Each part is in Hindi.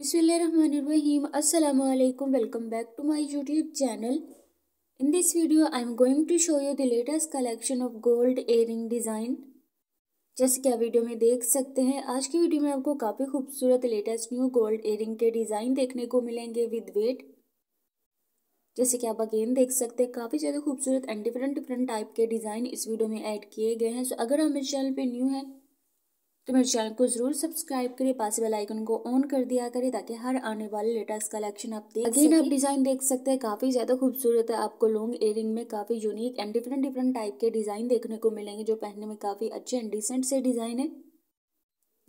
बिस्मिल रहीम अल्लाम welcome back to my YouTube channel in this video I am going to show you the latest collection of gold earring design जैसे कि आप वीडियो में देख सकते हैं आज की वीडियो में आपको काफ़ी खूबसूरत लेटेस्ट न्यू गोल्ड एयरिंग के डिज़ाइन देखने को मिलेंगे विद वेट जैसे कि आप अगेन देख सकते हैं काफ़ी ज़्यादा खूबसूरत एंड डिफरेंट डिफरेंट टाइप के डिज़ाइन इस वीडियो में ऐड किए गए हैं सो अगर हम इस चैनल पर न्यू हैं तो मेरे चैनल को ज़रूर सब्सक्राइब करिए पास बेल आइकन को ऑन कर दिया करें ताकि हर आने वाले लेटेस्ट कलेक्शन आप देख अगेन आप डिज़ाइन देख सकते हैं काफ़ी ज़्यादा खूबसूरत है आपको लॉन्ग एयरिंग में काफ़ी unique and different different type के डिज़ाइन देखने को मिलेंगे जो पहनने में काफ़ी अच्छे एंड डिसेंट से डिज़ाइन है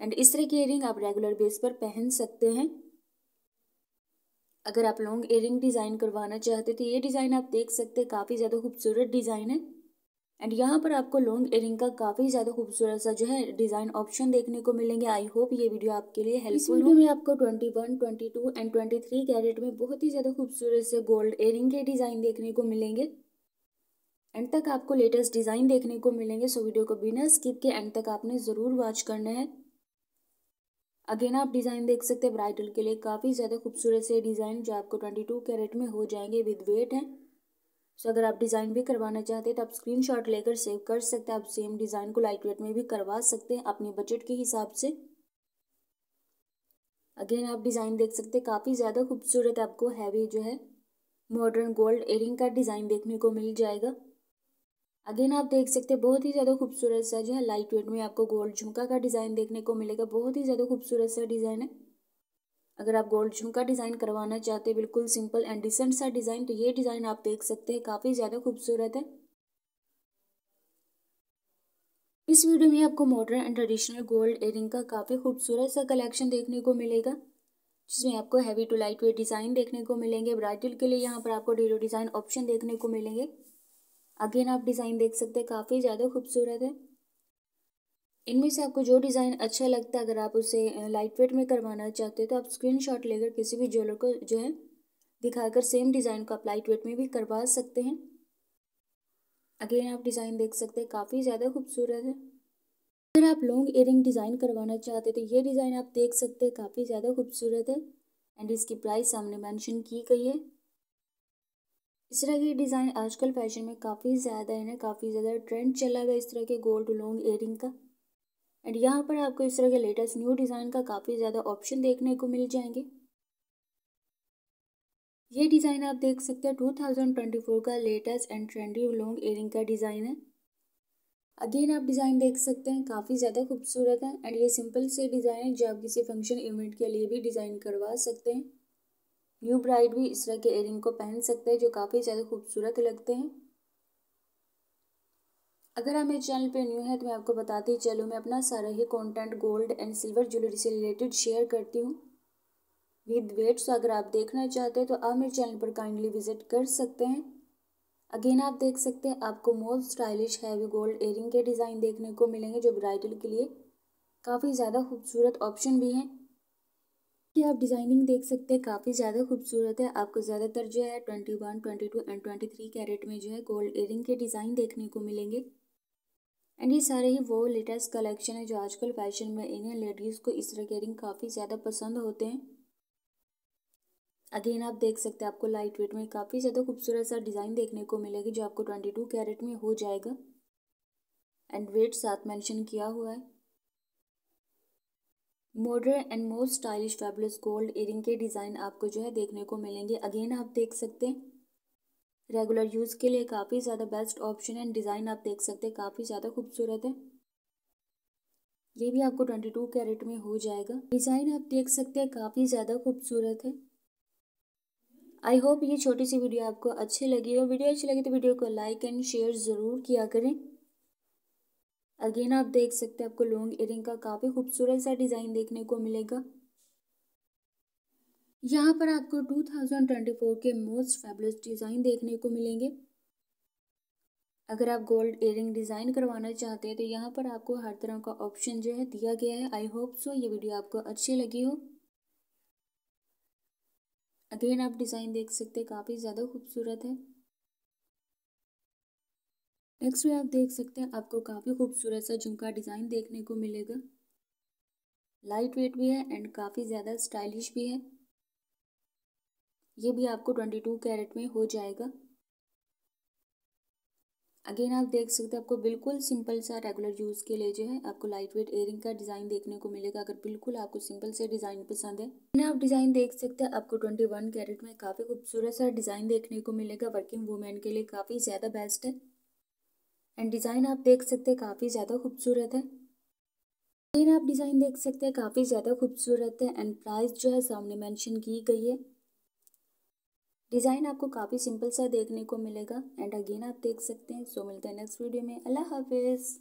एंड इस तरह की एयरिंग आप रेगुलर बेस पर पहन सकते हैं अगर आप लॉन्ग इयर डिज़ाइन करवाना चाहते तो ये डिज़ाइन आप देख सकते हैं काफ़ी ज़्यादा खूबसूरत डिज़ाइन है एंड यहाँ पर आपको लॉन्ग इयरिंग का काफ़ी ज़्यादा खूबसूरत सा जो है डिज़ाइन ऑप्शन देखने को मिलेंगे आई होप ये वीडियो आपके लिए हेल्पफुल हो में आपको 21, 22 एंड 23 कैरेट में बहुत ही ज़्यादा खूबसूरत से गोल्ड इयरिंग के डिज़ाइन देखने को मिलेंगे एंड तक आपको लेटेस्ट डिज़ाइन देखने को मिलेंगे सो वीडियो को बिना स्किप के एंड तक आपने ज़रूर वॉच करना है अगेन आप डिज़ाइन देख सकते हैं ब्राइडल के लिए काफ़ी ज़्यादा खूबसूरत से डिज़ाइन जो आपको ट्वेंटी कैरेट में हो जाएंगे विद वेट है सो अगर आप डिज़ाइन भी करवाना चाहते हैं तो आप स्क्रीनशॉट लेकर सेव कर सकते हैं आप सेम डिज़ाइन को लाइट वेट में भी करवा सकते हैं अपने बजट के हिसाब से अगेन आप डिज़ाइन देख सकते हैं काफ़ी ज़्यादा खूबसूरत आपको हैवी जो है मॉडर्न गोल्ड एयरिंग का डिज़ाइन देखने को मिल जाएगा अगेन आप देख सकते हैं बहुत ही ज़्यादा खूबसूरत सा जो है लाइट वेट में आपको गोल्ड झुमका का डिज़ाइन देखने को मिलेगा बहुत ही ज़्यादा खूबसूरत सा डिज़ाइन है अगर आप गोल्ड झुमका डिज़ाइन करवाना चाहते हैं बिल्कुल सिंपल एंड डिसेंट सा डिज़ाइन तो ये डिज़ाइन आप देख सकते हैं काफ़ी ज़्यादा खूबसूरत है इस वीडियो में आपको modern and traditional gold earring का काफ़ी खूबसूरत सा कलेक्शन देखने को मिलेगा जिसमें आपको heavy to light weight design देखने को मिलेंगे ब्राइडल के लिए यहाँ पर आपको डेरो डिज़ाइन ऑप्शन देखने को मिलेंगे अगेन आप डिज़ाइन देख सकते हैं काफ़ी ज़्यादा खूबसूरत है इनमें से आपको जो डिज़ाइन अच्छा लगता है अगर आप उसे लाइट वेट में करवाना चाहते हो तो आप स्क्रीन शॉट लेकर किसी भी ज्वेलर को जो है दिखाकर सेम डिज़ाइन को आप लाइट वेट में भी करवा सकते हैं अगेन आप डिज़ाइन देख सकते हैं काफ़ी ज़्यादा खूबसूरत है अगर आप लॉन्ग इयरिंग डिज़ाइन करवाना चाहते तो ये डिज़ाइन आप देख सकते हैं काफ़ी ज़्यादा खूबसूरत है एंड इसकी प्राइस सामने मैंशन की गई है इस तरह के डिज़ाइन आजकल फैशन में काफ़ी ज़्यादा है ना काफ़ी ज़्यादा ट्रेंड चला हुआ है इस तरह के गोल्ड लॉन्ग इयरिंग का एंड यहाँ पर आपको इस तरह के लेटेस्ट न्यू डिज़ाइन का काफ़ी ज़्यादा ऑप्शन देखने को मिल जाएंगे ये डिज़ाइन आप देख सकते हैं टू थाउजेंड ट्वेंटी फोर का latest and trendy long earring का डिज़ाइन है अगेन आप डिज़ाइन देख सकते हैं काफ़ी ज़्यादा खूबसूरत है एंड ये सिंपल से डिज़ाइन है जो आप किसी फंक्शन इवेंट के लिए भी डिज़ाइन करवा सकते हैं न्यू ब्राइड भी इस तरह के एयरिंग को पहन सकते हैं जो काफ़ी ज़्यादा खूबसूरत लगते हैं अगर आप मेरे चैनल पे न्यू है तो मैं आपको बताती चलूँ मैं अपना सारा ही content gold and silver jewellery से रिलेटेड शेयर करती हूँ विद वेट सो अगर आप देखना चाहते हैं तो आप मेरे चैनल पर काइंडली विजिट कर सकते हैं अगेन आप देख सकते हैं आपको most stylish heavy gold earring के डिज़ाइन देखने को मिलेंगे जो ब्राइडल के लिए काफ़ी ज़्यादा खूबसूरत ऑप्शन भी हैं कि आप डिज़ाइनिंग देख सकते हैं काफ़ी ज़्यादा खूबसूरत है आपको ज़्यादातर जो है twenty one twenty two and twenty three carat में जो है गोल्ड एयरिंग के डिज़ाइन देखने को मिलेंगे एंड ये सारे ही वो लेटेस्ट कलेक्शन है जो आजकल फैशन में इन्हें लेडीज़ को इस तरह के रिंग काफ़ी ज़्यादा पसंद होते हैं अगेन आप देख सकते हैं आपको लाइट वेट में काफ़ी ज़्यादा खूबसूरत सा डिज़ाइन देखने को मिलेगी जो आपको ट्वेंटी टू कैरेट में हो जाएगा एंड वेट साथ मेंशन किया हुआ है modern and most stylish fabulous gold earring के डिज़ाइन आपको जो है देखने को मिलेंगे अगेन आप देख सकते हैं रेगुलर यूज़ के लिए काफ़ी ज़्यादा बेस्ट ऑप्शन है डिज़ाइन आप देख सकते हैं काफ़ी ज़्यादा खूबसूरत है ये भी आपको ट्वेंटी टू कैरेट में हो जाएगा डिज़ाइन आप देख सकते हैं काफ़ी ज़्यादा खूबसूरत है आई होप ये छोटी सी वीडियो आपको अच्छी लगी हो वीडियो अच्छी लगी तो वीडियो को लाइक एंड शेयर ज़रूर किया करें अगेन आप देख सकते हैं आपको लॉन्ग इयरिंग का काफ़ी खूबसूरत सा डिज़ाइन देखने को मिलेगा यहाँ पर आपको 2024 के मोस्ट फेबलेस डिज़ाइन देखने को मिलेंगे अगर आप गोल्ड इयरिंग डिज़ाइन करवाना चाहते हैं तो यहाँ पर आपको हर तरह का ऑप्शन जो है दिया गया है आई होप सो ये वीडियो आपको अच्छी लगी हो अगेन आप डिज़ाइन देख सकते हैं काफ़ी ज़्यादा खूबसूरत है नेक्स्ट वे आप देख सकते हैं आपको काफ़ी खूबसूरत सा झुमका डिज़ाइन देखने को मिलेगा लाइट वेट भी है एंड काफ़ी ज़्यादा स्टाइलिश भी है ये भी आपको ट्वेंटी टू कैरेट में हो जाएगा अगेन आप देख सकते हैं आपको बिल्कुल सिंपल सा रेगुलर यूज़ के लिए जो है आपको लाइट वेट एयरिंग का डिज़ाइन देखने को मिलेगा अगर बिल्कुल आपको सिंपल से डिज़ाइन पसंद है ना आप डिज़ाइन देख सकते हैं आपको ट्वेंटी वन कैरेट में काफ़ी खूबसूरत सा डिज़ाइन देखने को मिलेगा वर्किंग वूमेन के लिए काफ़ी ज़्यादा बेस्ट है एंड डिज़ाइन आप देख सकते हैं काफ़ी ज़्यादा खूबसूरत है अगेन आप डिज़ाइन देख सकते हैं काफ़ी ज़्यादा खूबसूरत है एंड प्राइस जो है सामने मैंशन की गई है डिज़ाइन आपको काफ़ी सिंपल सा देखने को मिलेगा एंड अगेन आप देख सकते हैं सो मिलते हैं नेक्स्ट वीडियो में अल्लाह हाफिज़